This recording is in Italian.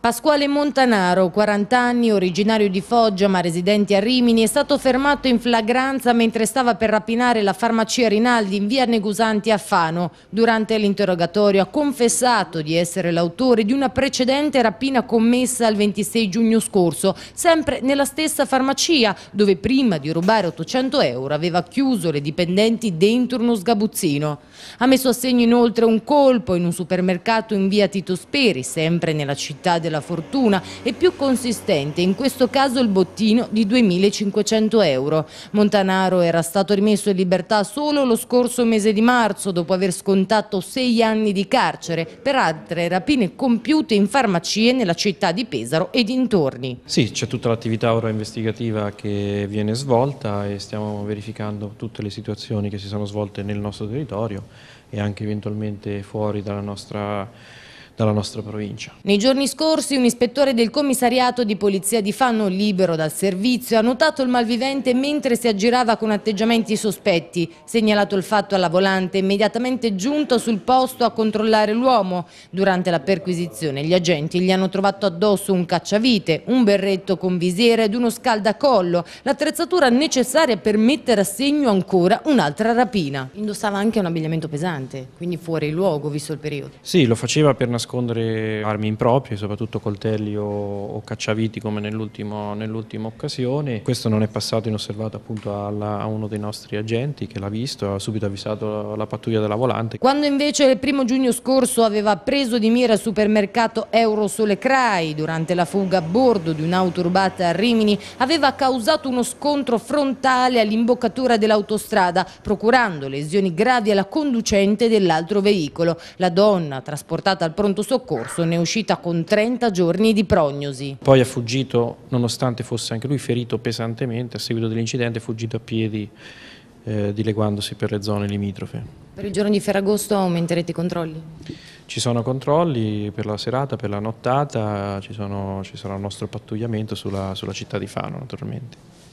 Pasquale Montanaro, 40 anni, originario di Foggia ma residente a Rimini, è stato fermato in flagranza mentre stava per rapinare la farmacia Rinaldi in via Negusanti a Fano. Durante l'interrogatorio ha confessato di essere l'autore di una precedente rapina commessa il 26 giugno scorso, sempre nella stessa farmacia dove prima di rubare 800 euro aveva chiuso le dipendenti dentro uno sgabuzzino. Ha messo a segno inoltre un colpo in un supermercato in via Tito Speri, sempre nella città della della fortuna e più consistente, in questo caso il bottino di 2.500 euro. Montanaro era stato rimesso in libertà solo lo scorso mese di marzo dopo aver scontato sei anni di carcere per altre rapine compiute in farmacie nella città di Pesaro e dintorni. Sì, c'è tutta l'attività ora investigativa che viene svolta e stiamo verificando tutte le situazioni che si sono svolte nel nostro territorio e anche eventualmente fuori dalla nostra città dalla nostra provincia. Nei giorni scorsi un ispettore del commissariato di polizia di Fanno, libero dal servizio, ha notato il malvivente mentre si aggirava con atteggiamenti sospetti, segnalato il fatto alla volante, immediatamente giunto sul posto a controllare l'uomo. Durante la perquisizione gli agenti gli hanno trovato addosso un cacciavite, un berretto con visiera ed uno scaldacollo, l'attrezzatura necessaria per mettere a segno ancora un'altra rapina. Indossava anche un abbigliamento pesante, quindi fuori luogo visto il periodo. Sì, lo faceva per nascondere nascondere armi improprie, soprattutto coltelli o, o cacciaviti come nell'ultima occasione. Questo non è passato inosservato appunto alla, a uno dei nostri agenti che l'ha visto, ha subito avvisato la pattuglia della volante. Quando invece il primo giugno scorso aveva preso di mira il supermercato Eurosole Crai durante la fuga a bordo di un'auto rubata a Rimini, aveva causato uno scontro frontale all'imboccatura dell'autostrada, procurando lesioni gravi alla conducente dell'altro veicolo. La donna, trasportata al pronto pronto soccorso, ne è uscita con 30 giorni di prognosi. Poi è fuggito, nonostante fosse anche lui ferito pesantemente, a seguito dell'incidente è fuggito a piedi eh, dileguandosi per le zone limitrofe. Per il giorno di Ferragosto aumenterete i controlli? Ci sono controlli per la serata, per la nottata, ci, sono, ci sarà il nostro pattugliamento sulla, sulla città di Fano naturalmente.